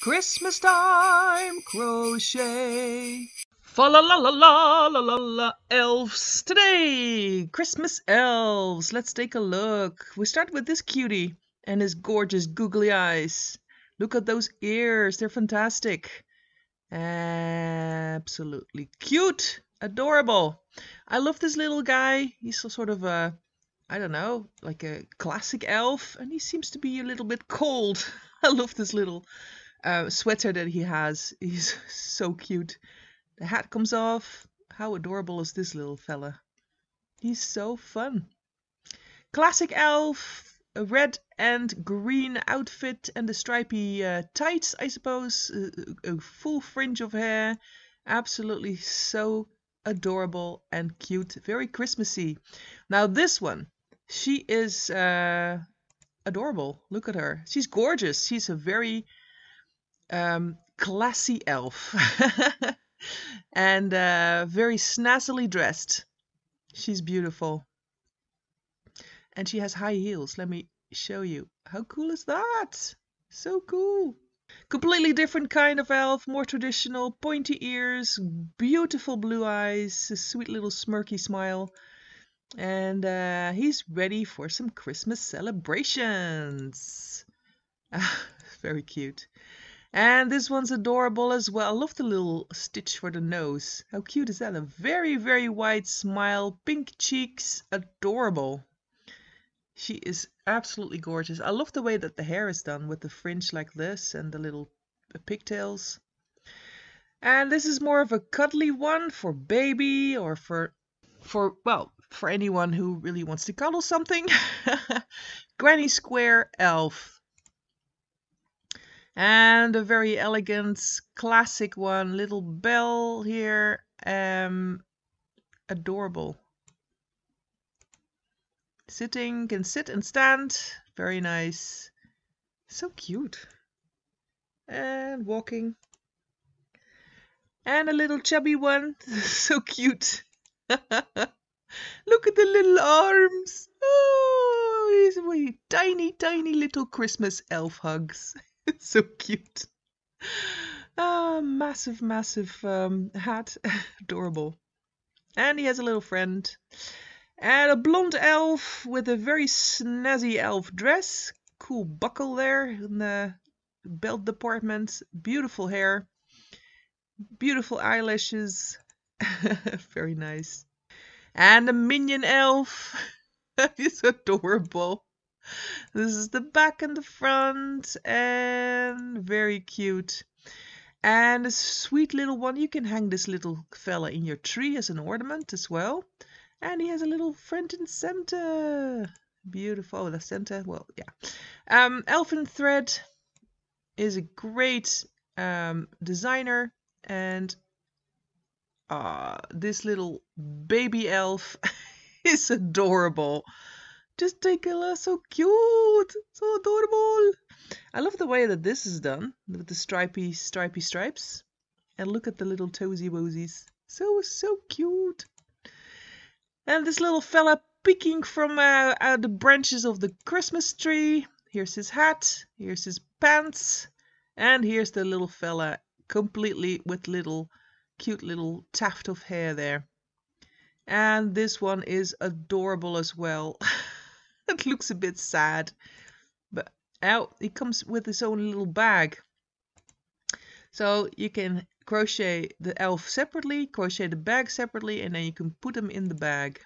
Christmas time crochet. Fa la la la la la la la elves today. Christmas elves. Let's take a look. We start with this cutie and his gorgeous googly eyes. Look at those ears. They're fantastic. Absolutely cute. Adorable. I love this little guy. He's sort of a I don't know, like a classic elf, and he seems to be a little bit cold. I love this little uh, sweater that he has hes so cute. The hat comes off. How adorable is this little fella? He's so fun. Classic elf, a red and green outfit and the stripy uh, tights, I suppose. A, a full fringe of hair. Absolutely so adorable and cute. Very Christmassy. Now this one, she is uh, adorable. Look at her. She's gorgeous. She's a very um, classy elf and uh, very snazzily dressed. She's beautiful. And she has high heels. Let me show you. How cool is that? So cool. Completely different kind of elf, more traditional, pointy ears, beautiful blue eyes, a sweet little smirky smile. And uh, he's ready for some Christmas celebrations. Ah, very cute. And this one's adorable as well. I love the little stitch for the nose. How cute is that? A very, very wide smile, pink cheeks, adorable. She is absolutely gorgeous. I love the way that the hair is done with the fringe like this and the little pigtails. And this is more of a cuddly one for baby or for, for well, for anyone who really wants to cuddle something. Granny Square Elf and a very elegant classic one little bell here um adorable sitting can sit and stand very nice so cute and walking and a little chubby one so cute look at the little arms oh he's a tiny tiny little christmas elf hugs It's so cute. Uh, massive, massive um, hat. Adorable. And he has a little friend. And a blonde elf with a very snazzy elf dress. Cool buckle there in the belt department. Beautiful hair. Beautiful eyelashes. very nice. And a minion elf. He's adorable this is the back and the front and very cute and a sweet little one you can hang this little fella in your tree as an ornament as well and he has a little front and center. beautiful oh, the center. well yeah um, Elfin thread is a great um, designer and uh, this little baby elf is adorable just take a look, so cute, so adorable. I love the way that this is done with the stripy, stripy stripes. And look at the little toesy woesies. So, so cute. And this little fella peeking from uh, uh, the branches of the Christmas tree. Here's his hat, here's his pants, and here's the little fella completely with little cute little taft of hair there. And this one is adorable as well. that looks a bit sad. But out oh, it comes with its own little bag. So you can crochet the elf separately, crochet the bag separately, and then you can put them in the bag.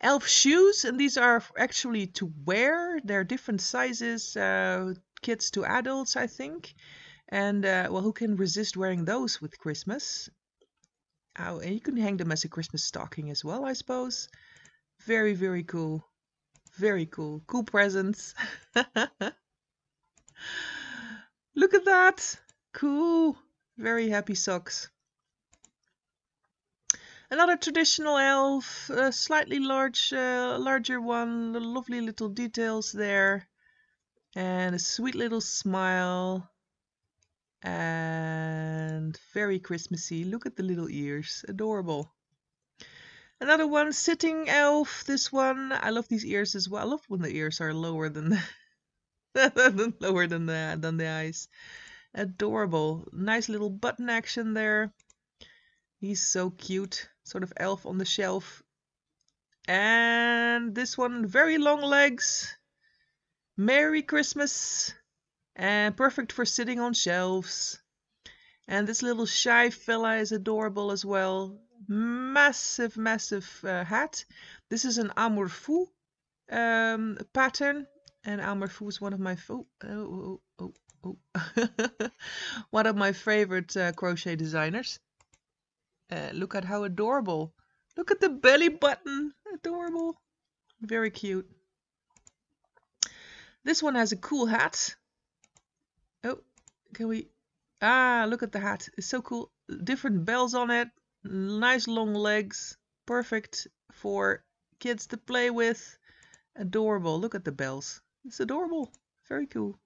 Elf shoes, and these are actually to wear. They're different sizes, uh, kids to adults, I think. And uh, well, who can resist wearing those with Christmas? Oh, and you can hang them as a Christmas stocking as well, I suppose. Very, very cool. Very cool. Cool presents. Look at that. Cool. Very happy socks. Another traditional elf, a slightly large, uh, larger one, lovely little details there. And a sweet little smile. And very Christmassy. Look at the little ears. Adorable. Another one, Sitting Elf. This one, I love these ears as well. I love when the ears are lower than the lower than the than the eyes. Adorable, nice little button action there. He's so cute, sort of elf on the shelf. And this one, very long legs. Merry Christmas, and perfect for sitting on shelves. And this little shy fella is adorable as well massive, massive uh, hat. This is an Amour Fou um, pattern. And Amour Fou is one of my oh, oh, oh, oh, oh. one of my favorite uh, crochet designers. Uh, look at how adorable. Look at the belly button. Adorable. Very cute. This one has a cool hat. Oh, can we... Ah, look at the hat. It's so cool. Different bells on it nice long legs, perfect for kids to play with. Adorable, look at the bells. It's adorable, very cool.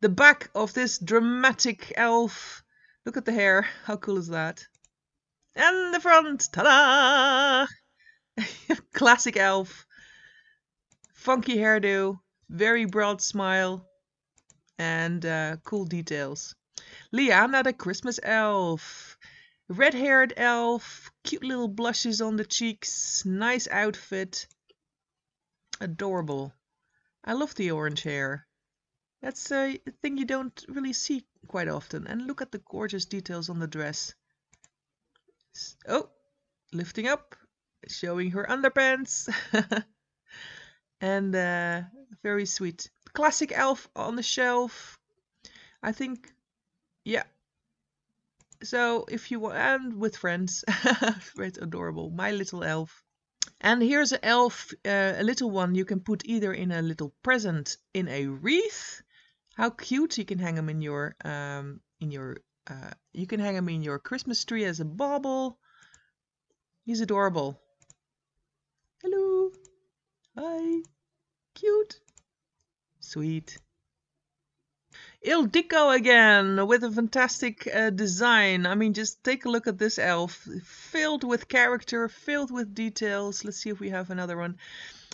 The back of this dramatic elf. Look at the hair, how cool is that? And the front, ta-da! Classic elf. Funky hairdo, very broad smile, and uh, cool details. Liana the Christmas Elf. Red haired elf, cute little blushes on the cheeks, nice outfit. Adorable. I love the orange hair. That's a thing you don't really see quite often. And look at the gorgeous details on the dress. Oh, lifting up, showing her underpants. and uh, very sweet. Classic elf on the shelf. I think, yeah, so if you want, and with friends, great, adorable, my little elf. And here's an elf, uh, a little one you can put either in a little present in a wreath. How cute! You can hang them in your um, in your uh, you can hang them in your Christmas tree as a bauble. He's adorable. Hello. Hi. Cute. Sweet. Il Dico again with a fantastic uh, design. I mean, just take a look at this elf, filled with character, filled with details. Let's see if we have another one.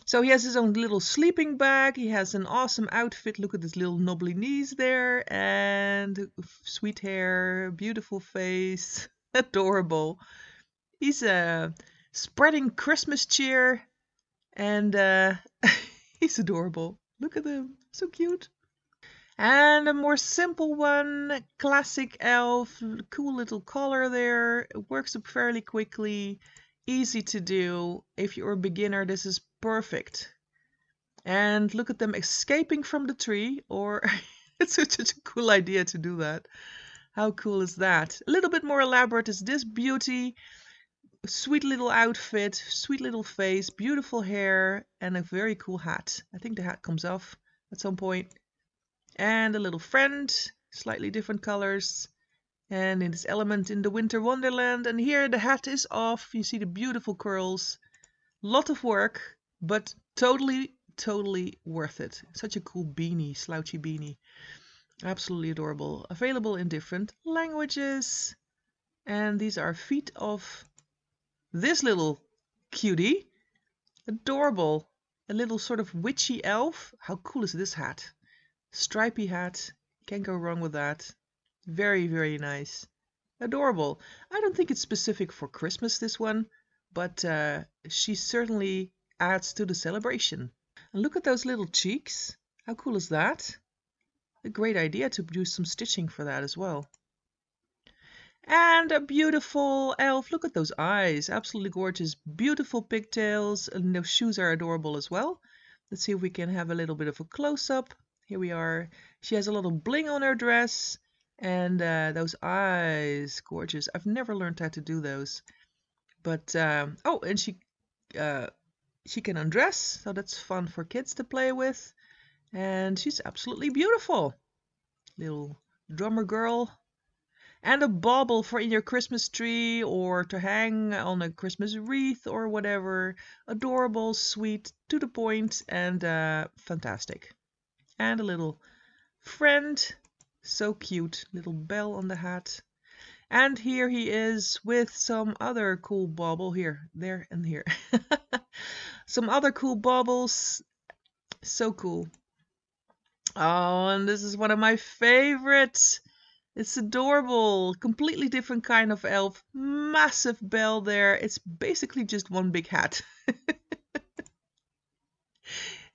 So he has his own little sleeping bag. He has an awesome outfit. Look at his little knobbly knees there, and sweet hair, beautiful face, adorable. He's uh, spreading Christmas cheer, and uh, he's adorable. Look at him, so cute. And a more simple one, classic elf, cool little collar there, it works up fairly quickly, easy to do. If you're a beginner, this is perfect. And look at them escaping from the tree, or it's such a cool idea to do that. How cool is that? A little bit more elaborate is this beauty. Sweet little outfit, sweet little face, beautiful hair, and a very cool hat. I think the hat comes off at some point and a little friend, slightly different colors. And in this element in the winter wonderland. And here the hat is off. You see the beautiful curls. Lot of work, but totally, totally worth it. Such a cool beanie, slouchy beanie. Absolutely adorable. Available in different languages. And these are feet of this little cutie. Adorable. A little sort of witchy elf. How cool is this hat? Stripy hat. Can't go wrong with that. Very, very nice. Adorable. I don't think it's specific for Christmas, this one, but uh, she certainly adds to the celebration. And look at those little cheeks. How cool is that? A great idea to do some stitching for that as well. And a beautiful elf. Look at those eyes. Absolutely gorgeous. Beautiful pigtails. And the shoes are adorable as well. Let's see if we can have a little bit of a close-up. Here we are. She has a little bling on her dress. And uh, those eyes, gorgeous. I've never learned how to do those. But, um, oh, and she uh, she can undress, so that's fun for kids to play with. And she's absolutely beautiful. Little drummer girl. And a bauble for in your Christmas tree or to hang on a Christmas wreath or whatever. Adorable, sweet, to the point, and uh, fantastic and a little friend. So cute, little bell on the hat. And here he is with some other cool bauble here, there and here. some other cool baubles. So cool. Oh, and this is one of my favorites. It's adorable. Completely different kind of elf. Massive bell there. It's basically just one big hat.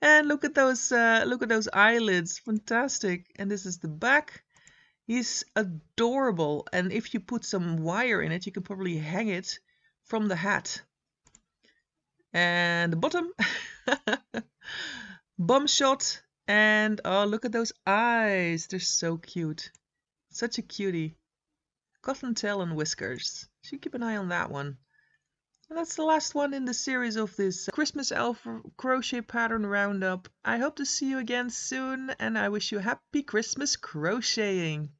And look at those uh, look at those eyelids, fantastic. And this is the back. He's adorable. And if you put some wire in it, you can probably hang it from the hat. And the bottom, bum shot. And oh, look at those eyes. They're so cute. Such a cutie. Cotton tail and whiskers. Should keep an eye on that one. And that's the last one in the series of this Christmas elf crochet pattern roundup. I hope to see you again soon and I wish you happy Christmas crocheting.